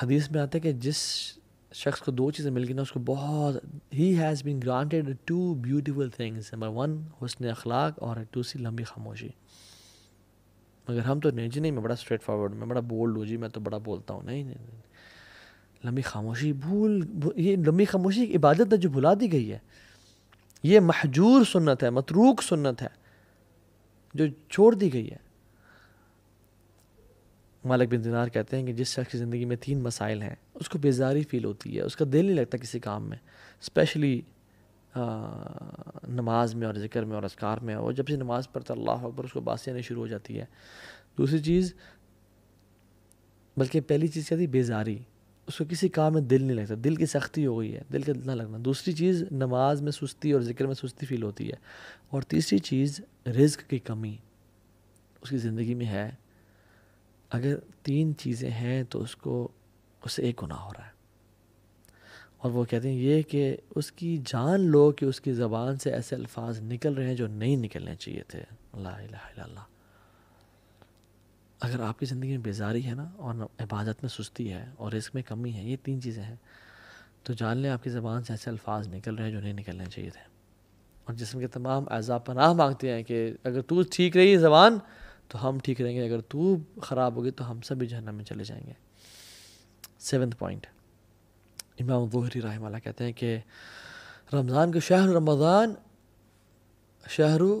حدیث میں آتا ہے کہ جس شخص کو دو چیزیں مل گئی نا اس کو بہت ہی has been granted to beautiful things number one حسن اخلاق اور دوسری لمبی خاموشی مگر ہم تو نہیں جی نہیں میں بڑا اسٹریٹ فارورڈ میں بڑا بولڈ ہوں جی میں تو بڑا بولتا ہوں نہیں نہیں لمبی خاموشی بھول یہ لمبی خاموشی ایک عبادت ہے جو بھلا دی گئی ہے یہ محجور سنت ہے متروک سنت ہے جو چھوڑ دی گئی ہے مالک بن دینار کہتے ہیں کہ جس شخص کی زندگی میں تین مسائل ہیں اس کو بیزاری فیل ہوتی ہے اس کا دل نہیں لگتا کسی کام میں اسپیشلی نماز میں اور ذکر میں اور اذکار میں اور جب سے نماز پڑھتا اللہ اکبر اس کو باسی آنے شروع ہو جاتی ہے دوسری چیز بلکہ پہلی چیز کیا تھی بیزاری اس کو کسی کام میں دل نہیں لگتا دل کی سختی ہو گئی ہے دل کا نہ لگنا دوسری چیز نماز میں سستی اور ذکر میں سستی فیل ہوتی ہے اور تیسری چیز رزق کی کمی اس کی زندگی میں ہے اگر تین چیزیں ہیں تو اس کو اس سے ایک گناہ ہو رہا ہے اور وہ کہتے ہیں یہ کہ اس کی جان لو کہ اس کی زبان سے ایسے الفاظ نکل رہے ہیں جو نہیں نکلنے چاہیے تھے اللہ اللہ اگر آپ کی زندگی میں بیزاری ہے نا اور عبادت میں سستی ہے اور رزق میں کمی ہے یہ تین چیزیں ہیں تو جان لیں آپ کی زبان سے ایسے الفاظ نکل رہے ہیں جو نہیں نکلنے چاہیے تھے اور جسم کے تمام اعضاء پناہ مانگتے ہیں کہ اگر تو ٹھیک رہی زبان تو ہم ٹھیک رہیں گے اگر تو خراب ہوگی تو ہم سبھی جہنم میں چلے جائیں گے سیونتھ پوائنٹ امام ظہری رحمہ اللہ کہتے ہیں کہ رمضان کے شہر رمضان شہر و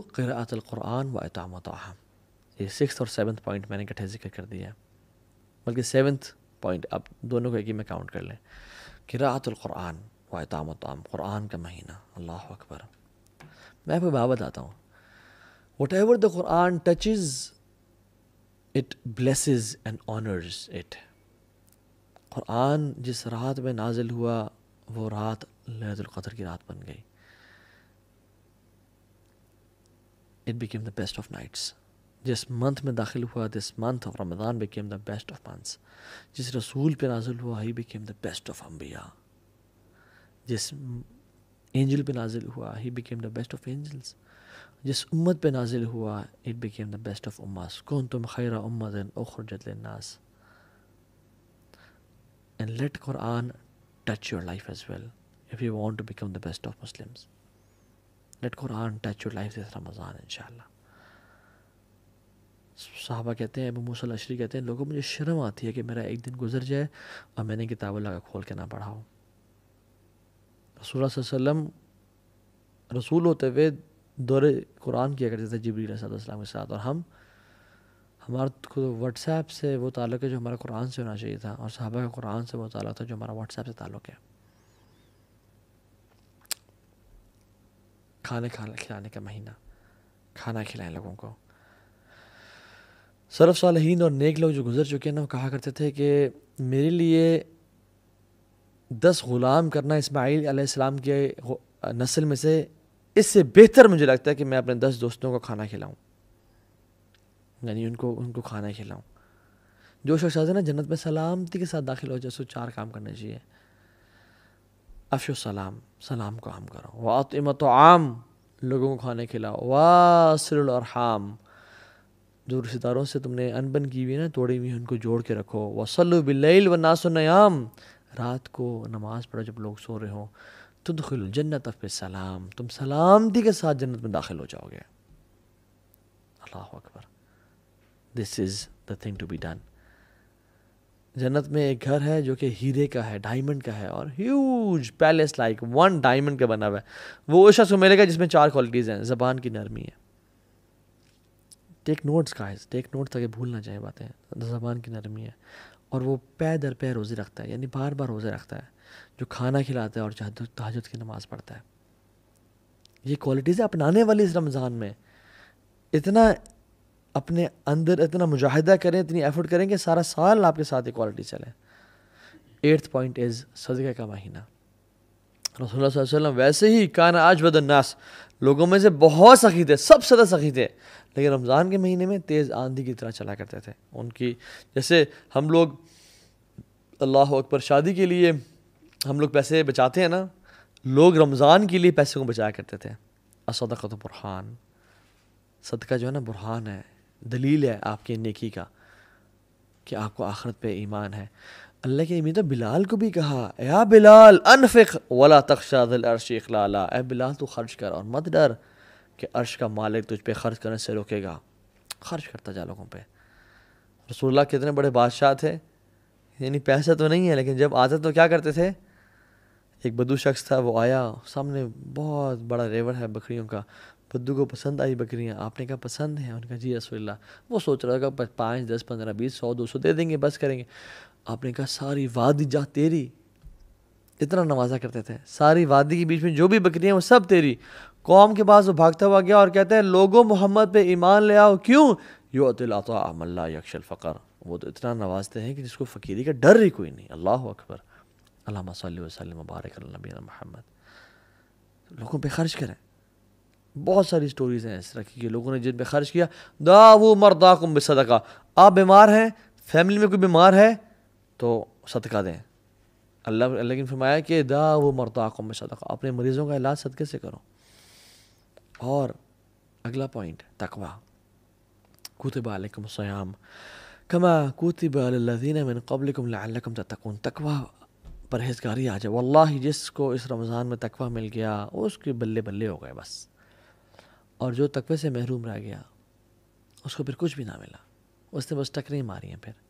القرآن و اطام و یہ سکس اور سیونتھ پوائنٹ میں نے اکٹھے ذکر کر دیا ہے بلکہ سیونتھ پوائنٹ اب دونوں کو ایک ہی میں کاؤنٹ کر لیں قراعت القرآن و اطام و تعام قرآن کا مہینہ اللہ اکبر میں کو بابت آتا ہوں whatever the Quran touches it blesses and honours it Quran جس رات میں نازل ہوا وہ رات لہد القدر کی رات بن گئی it became the best of nights جس منتھ میں داخل ہوا this month of Ramadan became the best of months جس رسول پہ نازل ہوا he became the best of امبیا جس اینجل پہ نازل ہوا he became the best of angels جس امت پہ نازل ہوا it became the best of اماس کون تم خیرہ امت اوخر جد الناس and let Quran touch your life as well if you want to become the best of Muslims let Quran touch your life this Ramadan ان شاء اللہ صحابہ کہتے ہیں ابو موسیٰ اشری کہتے ہیں لوگوں مجھے شرم آتی ہے کہ میرا ایک دن گزر جائے اور میں نے کتاب اللہ کا کھول کے نہ پڑھاؤ رسول اللہ صلی اللہ علیہ وسلم رسول ہوتے ہوئے دور قرآن کیا کرتے تھے جبری علیہ السلام کے ساتھ اور ہم ہمارا واٹس ایپ سے وہ تعلق ہے جو ہمارا قرآن سے ہونا چاہیے تھا اور صحابہ کا قرآن سے وہ تعلق تھا جو ہمارا واٹس ایپ سے تعلق ہے کھانے کھلانے کا مہینہ کھانا کھلائیں لوگوں کو صرف صالحین اور نیک لوگ جو گزر چکے ہیں نا وہ کہا کرتے تھے کہ میرے لیے دس غلام کرنا اسماعیل علیہ السلام کے نسل میں سے اس سے بہتر مجھے لگتا ہے کہ میں اپنے دس دوستوں کو کھانا کھلاؤں یعنی ان کو ان کو کھانا کھلاؤں جو شخص ہے نا جنت میں سلامتی کے ساتھ داخل ہو جائے سو چار کام کرنے چاہیے افش و سلام سلام کو عام کرو واطمت و عام لوگوں کو کھانے کھلاؤ واسر الرحام جو رشتے داروں سے تم نے ان بن کی ہوئی نا توڑی ہوئی ان کو جوڑ کے رکھو وسل و ناس و نیام رات کو نماز پڑھو جب لوگ سو رہے ہوں تدخل الجنت جنت سلام تم سلامتی کے ساتھ جنت میں داخل ہو جاؤ گے اللہ اکبر this is the thing to be done جنت میں ایک گھر ہے جو کہ ہیرے کا ہے ڈائمنڈ کا ہے اور huge palace like one diamond کا بنا ہوا ہے وہ اوشا ملے گا جس میں چار کوالٹیز ہیں زبان کی نرمی ہے ٹیک نوٹس کا ہے ٹیک نوٹس تاکہ بھولنا چاہے باتیں زبان کی نرمی ہے اور وہ پے در پے روزے رکھتا ہے یعنی بار بار روزے رکھتا ہے جو کھانا کھلاتا ہے اور جہد تحجد کی نماز پڑھتا ہے یہ کوالٹیز اپنانے والی اس رمضان میں اتنا اپنے اندر اتنا مجاہدہ کریں اتنی ایفرٹ کریں کہ سارا سال آپ کے ساتھ یہ کوالٹی چلے ایٹھ پوائنٹ از صدقہ کا مہینہ رسول اللہ صلی اللہ علیہ وسلم ویسے ہی کانا آج بد الناس لوگوں میں سے بہت سخی تھے سب زیادہ سخی تھے لیکن رمضان کے مہینے میں تیز آندھی کی طرح چلا کرتے تھے ان کی جیسے ہم لوگ اللہ اکبر شادی کے لیے ہم لوگ پیسے بچاتے ہیں نا لوگ رمضان کے لیے پیسے کو بچایا کرتے تھے اسدقت و برحان صدقہ جو ہے نا برحان ہے دلیل ہے آپ کی نیکی کا کہ آپ کو آخرت پہ ایمان ہے اللہ کے امید بلال کو بھی کہا اے بلال انفق ولا و عرش اخلا اے بلال تو خرچ کر اور مت ڈر کہ عرش کا مالک تجھ پہ خرچ کرنے سے روکے گا خرچ کرتا جا لوگوں پہ رسول اللہ کتنے بڑے بادشاہ تھے یعنی پیسے تو نہیں ہے لیکن جب آتے تو کیا کرتے تھے ایک بدو شخص تھا وہ آیا سامنے بہت بڑا ریور ہے بکریوں کا بدو کو پسند آئی بکریاں آپ نے کہا پسند ہیں ان کا جی رسول اللہ وہ سوچ رہا تھا پانچ دس پندرہ بیس سو دو سو دے دیں گے بس کریں گے آپ نے کہا ساری وادی جا تیری اتنا نوازا کرتے تھے ساری وادی کے بیچ میں جو بھی بکریاں ہیں وہ سب تیری قوم کے پاس وہ بھاگتا ہوا گیا اور کہتے ہیں لوگوں محمد پہ ایمان لے آؤ کیوں یوۃ اللہ یکش یکشل وہ تو اتنا نوازتے ہیں کہ جس کو فقیری کا ڈر ہی کوئی نہیں اللہ اکبر علامہ صلی وسلم مبارک بارک البینہ محمد لوگوں پہ خرچ کریں بہت ساری سٹوریز ہیں اس طرح کی لوگوں نے جن پہ خرچ کیا دا وہ مردا کم صدقہ آپ بیمار ہیں فیملی میں کوئی بیمار ہے تو صدقہ دیں اللہ اللہ لیکن فرمایا کہ دا وہ مردا کم صدقہ اپنے مریضوں کا علاج صدقے سے کرو اور اگلا پوائنٹ تقوا کوتب علیکم السّام کما کوتب من قبلکم لعلکم تتقون تقوہ پرہیزگاری آ جائے واللہ جس کو اس رمضان میں تقوی مل گیا اس کے بلے بلے ہو گئے بس اور جو تقوی سے محروم رہ گیا اس کو پھر کچھ بھی نہ ملا اس نے بس ٹکریں ماری ہیں پھر